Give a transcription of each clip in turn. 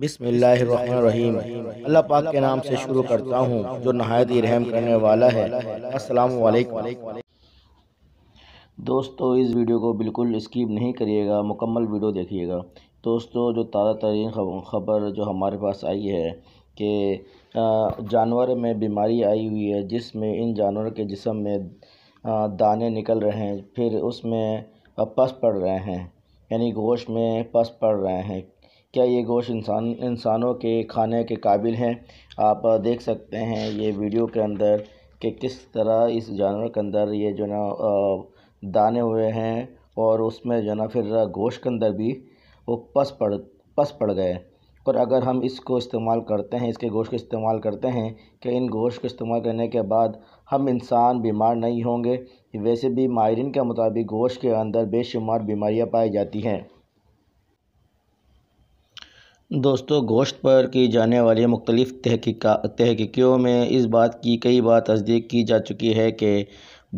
बिसमीम अल्लाह पाक के नाम से शुरू करता हूँ जो नहायत ही रहम करने वाला है वालेकुम दोस्तों इस वीडियो को बिल्कुल स्किप नहीं करिएगा मुकम्मल वीडियो देखिएगा दोस्तों जो ताज़ा तरीन ख़बर जो हमारे पास आई है कि जानवर में बीमारी आई हुई है जिसमें इन जानवर के जिसम में दाने निकल रहे हैं फिर उसमें पस पड़ रहे हैं यानी गोश्त में पस पड़ रहे हैं क्या ये गोश्त इंसान इंसानों के खाने के काबिल हैं आप देख सकते हैं ये वीडियो के अंदर कि किस तरह इस जानवर के अंदर ये जो ना दाने हुए हैं और उसमें जो ना फिर गोश्त के अंदर भी वो पस पड़ पस पड़ गए और अगर हम इसको इस्तेमाल करते हैं इसके गोश्त का इस्तेमाल करते हैं कि इन गोश्त को इस्तेमाल करने के बाद हम इंसान बीमार नहीं होंगे वैसे भी माहरीन के मुताबिक गोश्त के अंदर बेशुमार बीमारियाँ पाई जाती हैं दोस्तों गोश्त पर की जाने वाली मुख्तलिफ़ तहकीका तहकीकियों में इस बात की कई बार तस्दीक की जा चुकी है कि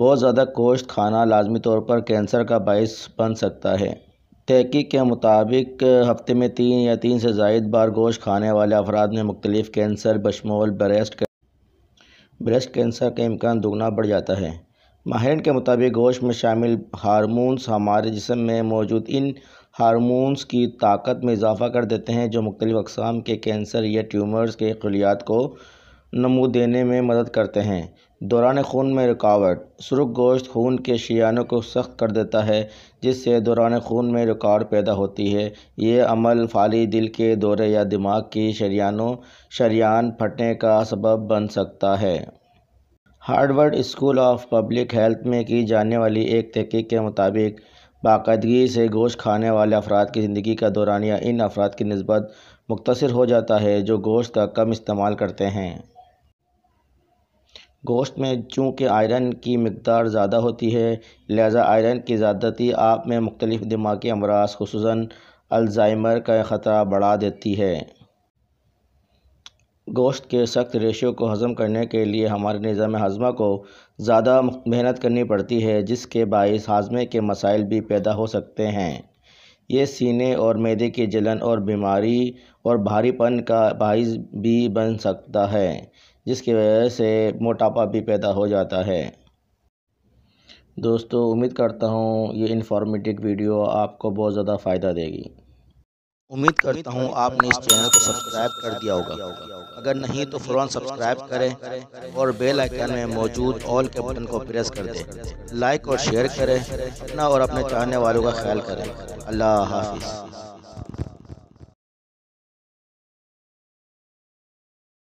बहुत ज़्यादा गोश्त खाना लाजमी तौर पर कैंसर का बायस बन सकता है तहकीक के मुताबिक हफ्ते में तीन या तीन से जायद बार गोश्त खाने वाले अफराद में मुख्तलिफ़ कैंसर बशमोल ब्रेस्ट ब्रेस्ट कैंसर का इम्कान दोगुना बढ़ जाता है माहरीन के मुताबिक गोश्त में शामिल हारमोन्स हमारे जिसम में मौजूद इन हारमोन्स की ताकत में इजाफा कर देते हैं जो मुख्तलिफ़ अकसाम के कैंसर या ट्यूमर्स के खलियात को नमू देने में मदद करते हैं दौरान खून में रुकावट सुरख गोश्त खून के शियानों को सख्त कर देता है जिससे दौरान खून में रुकावट पैदा होती है ये अमल फाली दिल के दौरे या दिमाग की शरियानों शरियान फटने का सबब बन सकता है Harvard school of public health में की जाने वाली एक तहकीक के मुताबिक बाकायदगी से गोश्त खाने वाले अफराद की ज़िंदगी का दौरानिया इन अफराद की नस्बत मुख्तर हो जाता है जो गोश्त का कम इस्तेमाल करते हैं गोश्त में चूँकि आयरन की मकदार ज़्यादा होती है लिहाजा आयरन की ज़्यादती आप में मुख्तलिफ़ दिमागी अमराज खूस अल्ज़ाइमर का ख़तरा बढ़ा देती है गोश्त के सख्त रेशे को हज़म करने के लिए हमारे निज़ाम हाजमा को ज़्यादा मेहनत करनी पड़ती है जिसके बायस हाजमे के मसाइल भी पैदा हो सकते हैं ये सीने और मैदे के जलन और बीमारी और भारीपन का बायस भी बन सकता है जिसकी वजह से मोटापा भी पैदा हो जाता है दोस्तों उम्मीद करता हूँ ये इन्फॉर्मेटिव वीडियो आपको बहुत ज़्यादा फ़ायदा देगी उम्मीद करता हूं आपने इस चैनल को सब्सक्राइब कर दिया होगा अगर नहीं तो फ़ौरन तो सब्सक्राइब करें और बेल आइकन में मौजूद ऑल के बटन को प्रेस कर दें लाइक और शेयर करें अपना और अपने चाहने वालों का ख्याल करें अल्लाह हाफिज़